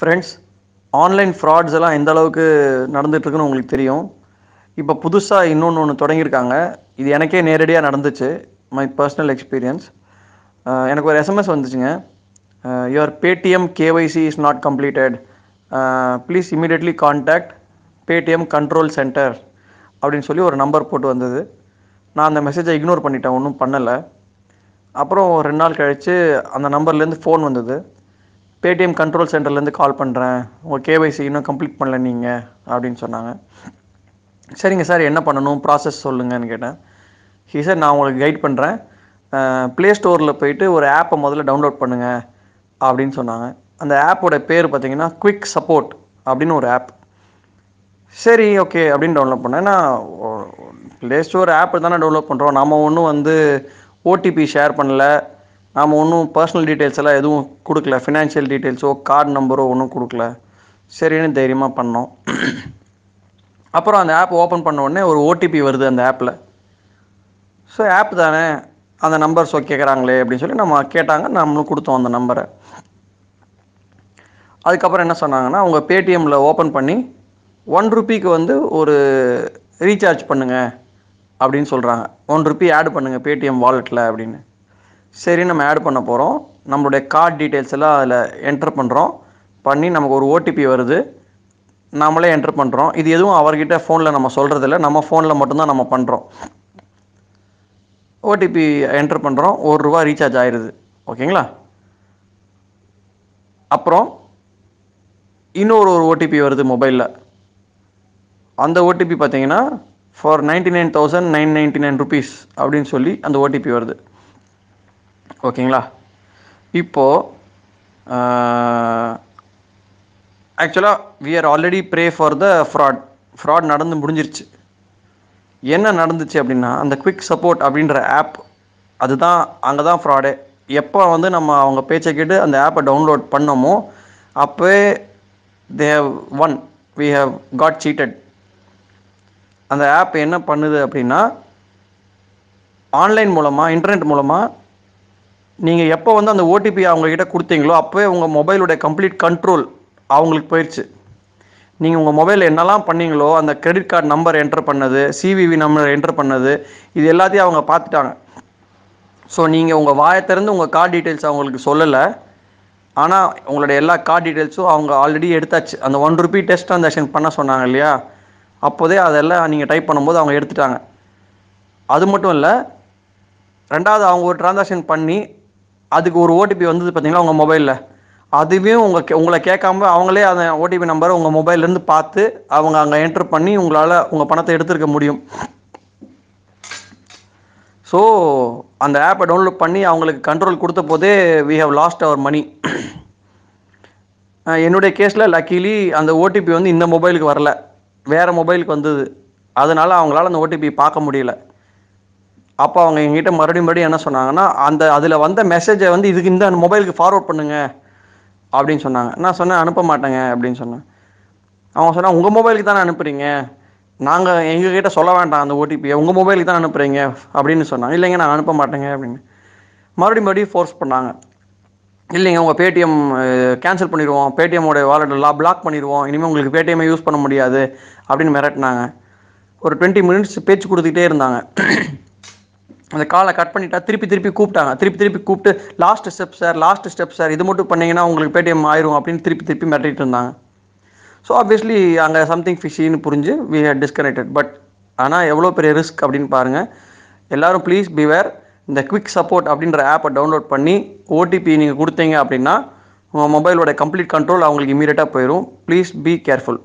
friends online frauds எல்லாம் எந்த அளவுக்கு நடந்துகிட்ருக்குன்னு உங்களுக்கு தெரியும் இப்போ புதுசாக இன்னொன்று ஒன்று தொடங்கியிருக்காங்க இது எனக்கே நேரடியாக நடந்துச்சு மை பர்சனல் எக்ஸ்பீரியன்ஸ் எனக்கு ஒரு எஸ்எம்எஸ் வந்துச்சுங்க your Paytm KYC is not completed please immediately contact Paytm control centre அப்படின்னு சொல்லி ஒரு நம்பர் போட்டு வந்தது நான் அந்த மெசேஜை இக்னோர் பண்ணிட்டேன் ஒன்றும் பண்ணலை அப்புறம் ரெண்டு நாள் கழித்து அந்த நம்பர்லேருந்து ஃபோன் வந்தது பேடிஎம் கண்ட்ரோல் சென்டர்லேருந்து கால் பண்ணுறேன் உங்கள் கேவைசி இன்னும் கம்ப்ளீட் பண்ணல நீங்கள் அப்படின்னு சொன்னாங்க சரிங்க சார் என்ன பண்ணணும் ப்ராசஸ் சொல்லுங்கன்னு கேட்டேன் ஹி சார் நான் உங்களுக்கு கைட் பண்ணுறேன் ப்ளே ஸ்டோரில் போயிட்டு ஒரு ஆப்பை முதல்ல டவுன்லோட் பண்ணுங்கள் அப்படின்னு சொன்னாங்க அந்த ஆப்போட பேர் பார்த்தீங்கன்னா குவிக் சப்போர்ட் அப்படின்னு ஒரு ஆப் சரி ஓகே அப்படின்னு டவுன்லோட் பண்ணேன் நான் ப்ளே ஸ்டோர் ஆப் தானே டவுன்லோட் பண்ணுறோம் நம்ம ஒன்றும் வந்து ஓடிபி ஷேர் பண்ணல நாம் ஒன்றும் பர்சனல் டீட்டெயில்ஸ் எல்லாம் எதுவும் கொடுக்கல ஃபினான்ஷியல் டீட்டெயில்ஸோ கார்டு நம்பரோ ஒன்றும் கொடுக்கல சரின்னு தைரியமாக பண்ணோம் அப்புறம் அந்த ஆப் ஓப்பன் பண்ண உடனே ஒரு ஓடிபி வருது அந்த ஆப்பில் ஸோ ஆப் தானே அந்த நம்பர்ஸ் கேட்குறாங்களே அப்படின்னு சொல்லி நம்ம கேட்டாங்க நம்மளும் கொடுத்தோம் அந்த நம்பரை அதுக்கப்புறம் என்ன சொன்னாங்கன்னா அவங்க பேடிஎம்மில் ஓப்பன் பண்ணி ஒன் ருப்பிக்கு வந்து ஒரு ரீசார்ஜ் பண்ணுங்கள் அப்படின்னு சொல்கிறாங்க ஒன் ருப்பி ஆட் பண்ணுங்கள் பேடிஎம் வாலெட்டில் அப்படின்னு சரி நம்ம ஆட் பண்ண போகிறோம் நம்மளுடைய கார்டு டீட்டெயில்ஸ் எல்லாம் அதில் என்ட்ரு பண்ணுறோம் பண்ணி நமக்கு ஒரு ஓடிபி வருது நாமளே என்ட்ரு பண்ணுறோம் இது எதுவும் அவர்கிட்ட ஃபோனில் நம்ம சொல்கிறதில்ல நம்ம ஃபோனில் மட்டும்தான் நம்ம பண்ணுறோம் ஓடிபி என்ட்ரு பண்ணுறோம் ஒரு ரூபா ரீசார்ஜ் ஆயிடுது ஓகேங்களா அப்புறம் இன்னொரு ஒரு ஓடிபி வருது மொபைலில் அந்த ஓடிபி பார்த்தீங்கன்னா four ninety nine thousand nine ninety nine rupees அப்படின்னு சொல்லி அந்த ஓடிபி வருது ஓகேங்களா இப்போது ஆக்சுவலாக we are already prey for the fraud fraud நடந்து முடிஞ்சிருச்சு என்ன நடந்துச்சு அப்படின்னா அந்த குவிக் சப்போர்ட் அப்படின்ற ஆப் அதுதான் அங்கே தான் ஃப்ராடே எப்போ வந்து நம்ம அவங்க பேச்சை கேட்டு அந்த ஆப்பை டவுன்லோட் பண்ணோமோ அப்போ they have won we have got cheated அந்த ஆப் என்ன பண்ணுது அப்படின்னா ஆன்லைன் மூலமாக இன்டர்நெட் மூலமாக நீங்கள் எப்போ வந்து அந்த ஓடிபி அவங்கக்கிட்ட கொடுத்தீங்களோ அப்போவே உங்கள் மொபைலுடைய கம்ப்ளீட் கண்ட்ரோல் அவங்களுக்கு போயிடுச்சு நீங்கள் உங்கள் மொபைலில் என்னெல்லாம் பண்ணீங்களோ அந்த கிரெடிட் கார்டு நம்பர் என்ட்ரு பண்ணது சிவிவி நம்பர் என்ட்ரு பண்ணது இது எல்லாத்தையும் அவங்க பார்த்துட்டாங்க ஸோ நீங்கள் உங்கள் வாயத்திறந்து உங்கள் கார்டு டீட்டெயில்ஸ் அவங்களுக்கு சொல்லலை ஆனால் உங்களுடைய எல்லா கார்டு டீட்டெயில்ஸும் அவங்க ஆல்ரெடி எடுத்தாச்சு அந்த ஒன் ருபி டெஸ்ட் ட்ரான்சாக்ஷன் பண்ண சொன்னாங்க இல்லையா அப்போதே அதெல்லாம் நீங்கள் டைப் பண்ணும்போது அவங்க எடுத்துட்டாங்க அது மட்டும் இல்லை ரெண்டாவது அவங்க ஒரு டிரான்சாக்ஷன் பண்ணி அதுக்கு ஒரு ஓடிபி வந்தது பார்த்தீங்களா உங்கள் மொபைலில் அதுவே உங்கள் உங்களை கேட்காம அவங்களே அந்த ஓடிபி நம்பரை உங்கள் மொபைல்லேருந்து பார்த்து அவங்க அங்கே என்டர் பண்ணி உங்களால் உங்கள் பணத்தை எடுத்துருக்க முடியும் ஸோ அந்த ஆப்பை டவுன்லோட் பண்ணி அவங்களுக்கு கண்ட்ரோல் கொடுத்த போதே we have lost our money என்னுடைய கேஸில் லக்கிலி அந்த ஓடிபி வந்து இந்த மொபைலுக்கு வரல வேறு மொபைலுக்கு வந்தது அதனால் அவங்களால அந்த ஓடிபி பார்க்க முடியல அப்போ அவங்க எங்கிட்ட மறுபடியும் மறுபடியும் என்ன சொன்னாங்கன்னா அந்த அதில் வந்த மெசேஜை வந்து இதுக்கு இந்த மொபைலுக்கு ஃபார்வர்ட் பண்ணுங்க அப்படின்னு சொன்னாங்க நான் சொன்னேன் அனுப்ப மாட்டேங்க அப்படின்னு சொன்னேன் அவங்க சொன்னால் உங்கள் மொபைலுக்கு தானே அனுப்புகிறீங்க நாங்கள் எங்ககிட்ட சொல்ல வேண்டாம் அந்த ஓடிபியை உங்கள் மொபைலுக்கு தான் அனுப்புகிறீங்க அப்படின்னு சொன்னாங்க இல்லைங்க நான் அனுப்ப மாட்டேங்க அப்படின்னு மறுபடியும் மறுபடியும் ஃபோர்ஸ் பண்ணாங்க இல்லைங்க உங்கள் பேடிஎம் கேன்சல் பண்ணிடுவோம் பேடிஎம்மோட வாலெட்டெல்லாம் பிளாக் பண்ணிடுவோம் இனிமேல் உங்களுக்கு பேடிஎம்மை யூஸ் பண்ண முடியாது அப்படின்னு மிரட்டினாங்க ஒரு டுவெண்ட்டி மினிட்ஸ் பேச்சு கொடுத்துக்கிட்டே இருந்தாங்க அந்த காலை கட் பண்ணிட்டா திருப்பி திருப்பி கூப்பிட்டாங்க திருப்பி திருப்பி கூப்பிட்டு last step sir last step sir இது மட்டும் பண்ணிங்கன்னா உங்களுக்கு பேடிஎம் ஆயிரும் அப்படின்னு திருப்பி திருப்பி மிரட்டிட்டு இருந்தாங்க ஸோ ஆப்வியஸ்லி அங்கே சம்திங் ஃபிஷின்னு புரிஞ்சு வி ஹேட் டிஸ்கனெக்டட் பட் ஆனால் எவ்வளோ பெரிய ரிஸ்க் அப்படின்னு பாருங்கள் எல்லோரும் ப்ளீஸ் பிவேர் இந்த குவிக் சப்போர்ட் அப்படின்ற ஆப்பை டவுன்லோட் பண்ணி ஓடிபி நீங்கள் கொடுத்தீங்க அப்படின்னா உங்கள் மொபைலோட கம்ப்ளீட் கண்ட்ரோல் அவங்களுக்கு இமீடியட்டாக போயிடும் ப்ளீஸ் பி கேர்ஃபுல்